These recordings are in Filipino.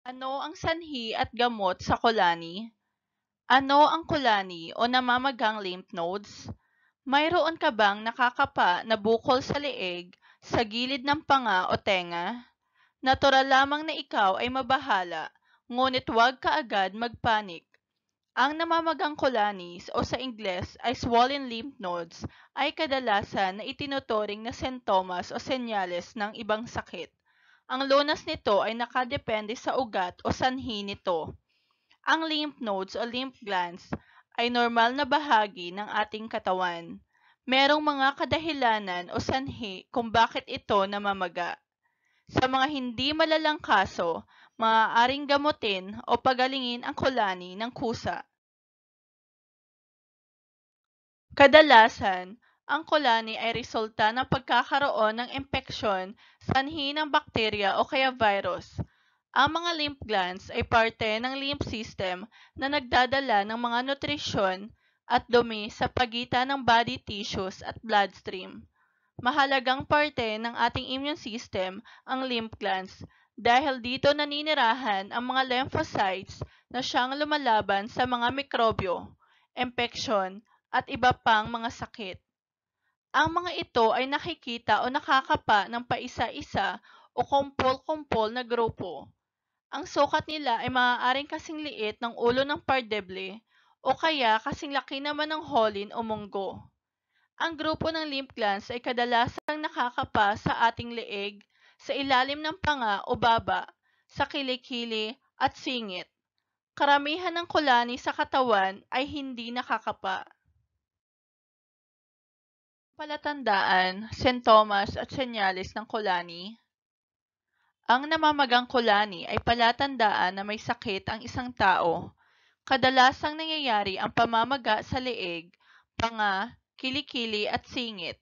Ano ang sanhi at gamot sa kulani? Ano ang kulani o namamagang lymph nodes? Mayroon ka bang nakakapa na bukol sa leeg, sa gilid ng panga o tenga? Natural lamang na ikaw ay mabahala, ngunit huwag ka agad magpanik. Ang namamagang kulanis o sa Ingles ay swollen lymph nodes ay kadalasan na itinuturing na sintomas o senyales ng ibang sakit. Ang lunas nito ay nakadepende sa ugat o sanhi nito. Ang lymph nodes o lymph glands ay normal na bahagi ng ating katawan. Merong mga kadahilanan o sanhi kung bakit ito namamaga. Sa mga hindi malalang kaso, maaaring gamutin o pagalingin ang kulani ng kusa. Kadalasan, ang kolani ay resulta ng pagkakaroon ng impeksyon sanhi ng bakterya o kaya virus. Ang mga lymph glands ay parte ng lymph system na nagdadala ng mga nutrisyon at dumi sa pagitan ng body tissues at bloodstream. Mahalagang parte ng ating immune system ang lymph glands dahil dito naninirahan ang mga lymphocytes na siyang lumalaban sa mga mikrobyo, impeksyon, at iba pang mga sakit. Ang mga ito ay nakikita o nakakapa ng paisa-isa o kumpol-kumpol na grupo. Ang sukat nila ay maaaring kasing liit ng ulo ng pardeble o kaya kasing laki naman ng holin o munggo. Ang grupo ng lymph glands ay kadalasang nakakapa sa ating leeg, sa ilalim ng panga o baba, sa kilikili at singit. Karamihan ng kulani sa katawan ay hindi nakakapa palatandaan, sintomas at senyales ng kolani. Ang namamagang kolani ay palatandaan na may sakit ang isang tao. Kadalasang nangyayari ang pamamaga sa leeg, panga, kilikili at singit.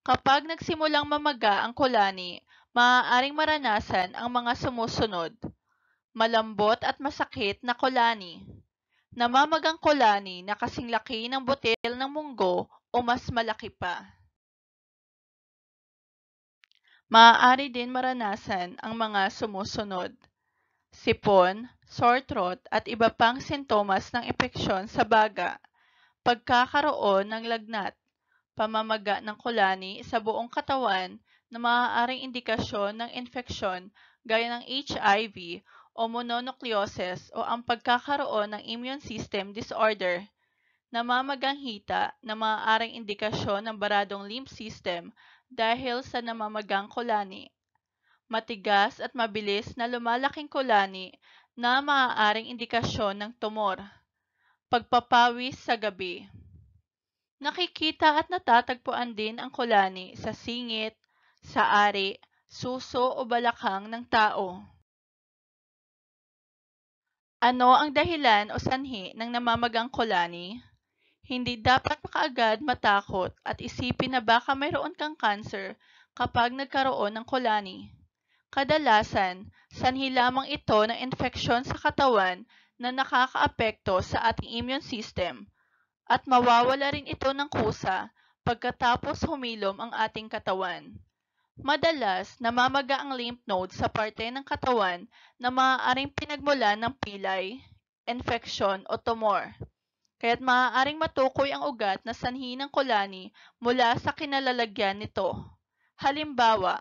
Kapag nagsimulang mamaga ang kolani, maaaring maranasan ang mga sumusunod. Malambot at masakit na kolani. Namamagang kolani na kasing laki ng butil ng munggo o mas malaki pa. Maaari din maranasan ang mga sumusunod, sipon, sore throat at iba pang sintomas ng epeksyon sa baga, pagkakaroon ng lagnat, pamamaga ng kulani sa buong katawan na maaaring indikasyon ng infeksyon gaya ng HIV o mononucleosis o ang pagkakaroon ng immune system disorder namamagang hita na maaaring indikasyon ng baradong lymph system dahil sa namamagang kulani. Matigas at mabilis na lumalaking kulani na maaaring indikasyon ng tumor. Pagpapawis sa gabi. Nakikita at natatagpuan din ang kulani sa singit, sa ari, suso o balakang ng tao. Ano ang dahilan o sanhi ng namamagang kulani? Hindi dapat kaagad matakot at isipin na baka mayroon kang cancer kapag nagkaroon ng kolani. Kadalasan, sanhi lamang ito ng infeksyon sa katawan na nakakaapekto sa ating immune system at mawawala rin ito ng kusa pagkatapos humilom ang ating katawan. Madalas, namamaga ang lymph nodes sa parte ng katawan na maaaring pinagmulan ng pilay, infeksyon o tumor kaya't maaaring matukoy ang ugat na sanhi ng kulani mula sa kinalalagyan nito. Halimbawa,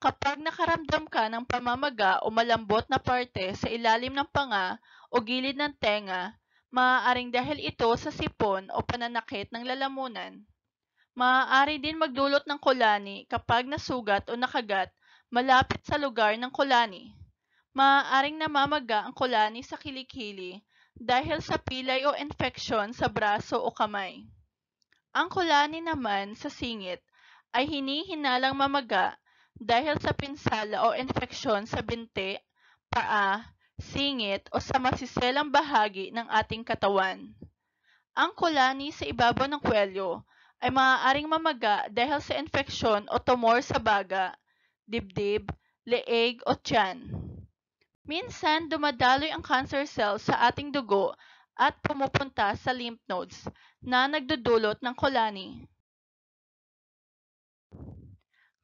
kapag nakaramdam ka ng pamamaga o malambot na parte sa ilalim ng panga o gilid ng tenga, maaaring dahil ito sa sipon o pananakit ng lalamunan. Maaari din magdulot ng kulani kapag nasugat o nakagat malapit sa lugar ng kulani. Maaaring namamaga ang kulani sa kilikili dahil sa pilay o infeksyon sa braso o kamay. Ang kulani naman sa singit ay hinihinalang mamaga dahil sa pinsala o infeksyon sa binte, paa, singit o sa masiselang bahagi ng ating katawan. Ang kulani sa ibabaw ng kwelyo ay maaaring mamaga dahil sa infeksyon o tumor sa baga, dibdib, leeg o tiyan. Minsan, dumadaloy ang cancer cells sa ating dugo at pumupunta sa lymph nodes na nagdudulot ng kolani.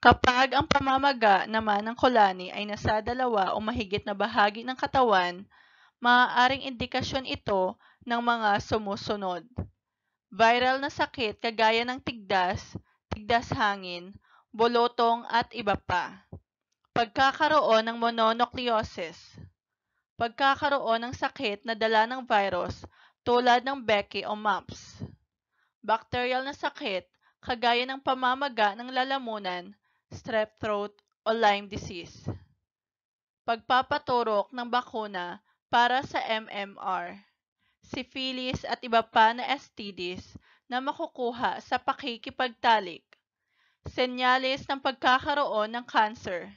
Kapag ang pamamaga naman ng kolani ay nasa dalawa o mahigit na bahagi ng katawan, maaaring indikasyon ito ng mga sumusunod. Viral na sakit kagaya ng tigdas, tigdas hangin, bolotong at iba pa pagkakaroon ng mononucleosis, pagkakaroon ng sakit na dala ng virus tulad ng Becky o mumps, bacterial na sakit kagaya ng pamamaga ng lalamunan, strep throat o Lyme disease, pagpapaturok ng bakuna para sa MMR, syphilis at iba pa na STDs na makukuha sa pakikipagtalik, senyales ng pagkakaroon ng cancer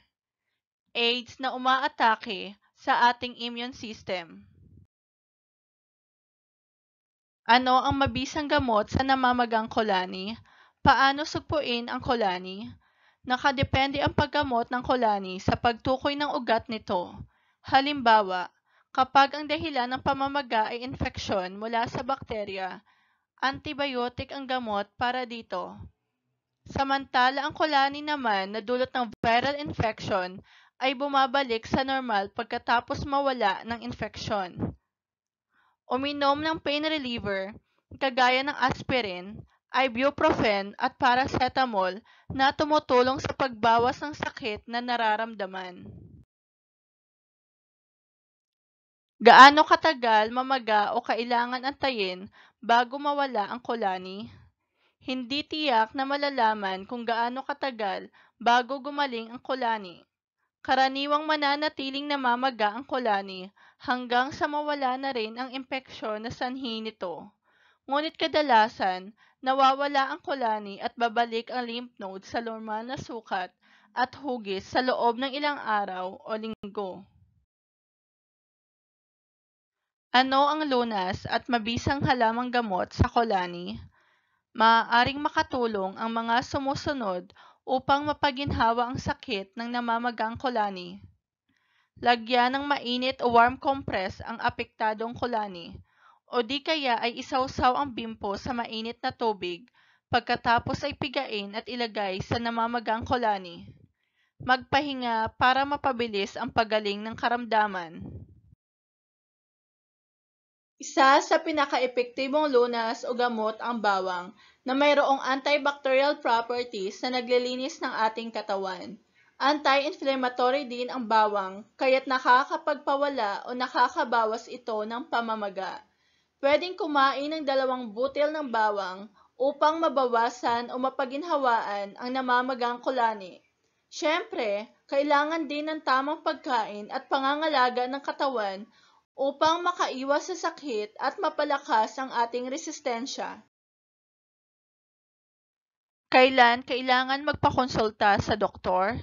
AIDS na umaatake sa ating immune system. Ano ang mabisang gamot sa namamagang kolani? Paano supuin ang kolani? Nakadepende ang paggamot ng kolani sa pagtukoy ng ugat nito. Halimbawa, kapag ang dahilan ng pamamaga ay infeksyon mula sa bakterya, antibiotic ang gamot para dito. Samantala ang kolani naman na dulot ng viral infection ay bumabalik sa normal pagkatapos mawala ng infeksyon. Uminom ng pain reliever, kagaya ng aspirin, ibuprofen at paracetamol na tumutulong sa pagbawas ng sakit na nararamdaman. Gaano katagal mamaga o kailangan antayin bago mawala ang kolani? Hindi tiyak na malalaman kung gaano katagal bago gumaling ang kolani karaniwang mananatiling namamaga ang kolani hanggang sa mawala na rin ang impeksyon na sanhi nito. Ngunit kadalasan, nawawala ang kolani at babalik ang lymph node sa normal na sukat at hugis sa loob ng ilang araw o linggo. Ano ang lunas at mabisang halamang gamot sa kolani? Maaaring makatulong ang mga sumusunod upang mapaginhawa ang sakit ng namamagang kolani. Lagyan ng mainit o warm compress ang apektadong kolani o di kaya ay isawsaw ang bimpo sa mainit na tubig pagkatapos ay pigain at ilagay sa namamagang kolani. Magpahinga para mapabilis ang pagaling ng karamdaman. Isa sa pinaka-epektibong lunas o gamot ang bawang na mayroong antibacterial properties na naglilinis ng ating katawan. Anti-inflammatory din ang bawang, kaya't nakakapagpawala o nakakabawas ito ng pamamaga. Pwedeng kumain ng dalawang butil ng bawang upang mabawasan o mapaginhawaan ang namamagang kulani. Siyempre, kailangan din ng tamang pagkain at pangangalaga ng katawan upang makaiwas sa sakit at mapalakas ang ating resistensya. Kailan kailangan magpakonsulta sa doktor?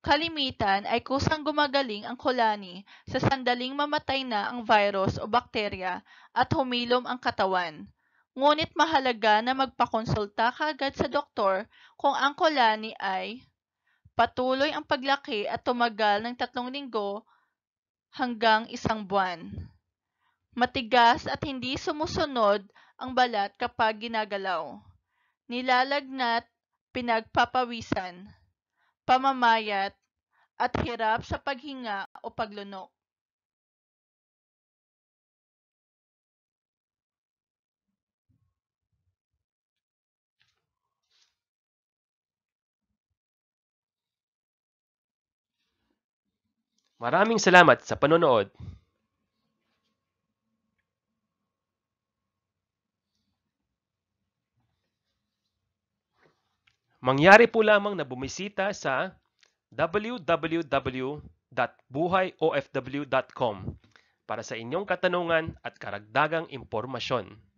Kalimitan ay kusang gumagaling ang kolani sa sandaling mamatay na ang virus o bakterya at humilom ang katawan. Ngunit mahalaga na magpakonsulta kaagad sa doktor kung ang kolani ay patuloy ang paglaki at tumagal ng tatlong linggo hanggang isang buwan. Matigas at hindi sumusunod ang balat kapag ginagalaw. Nilalagnat, pinagpapawisan, pamamayat, at hirap sa paghinga o paglunok. Maraming salamat sa panonood. Mangyari po lamang na bumisita sa www.buhayofw.com para sa inyong katanungan at karagdagang impormasyon.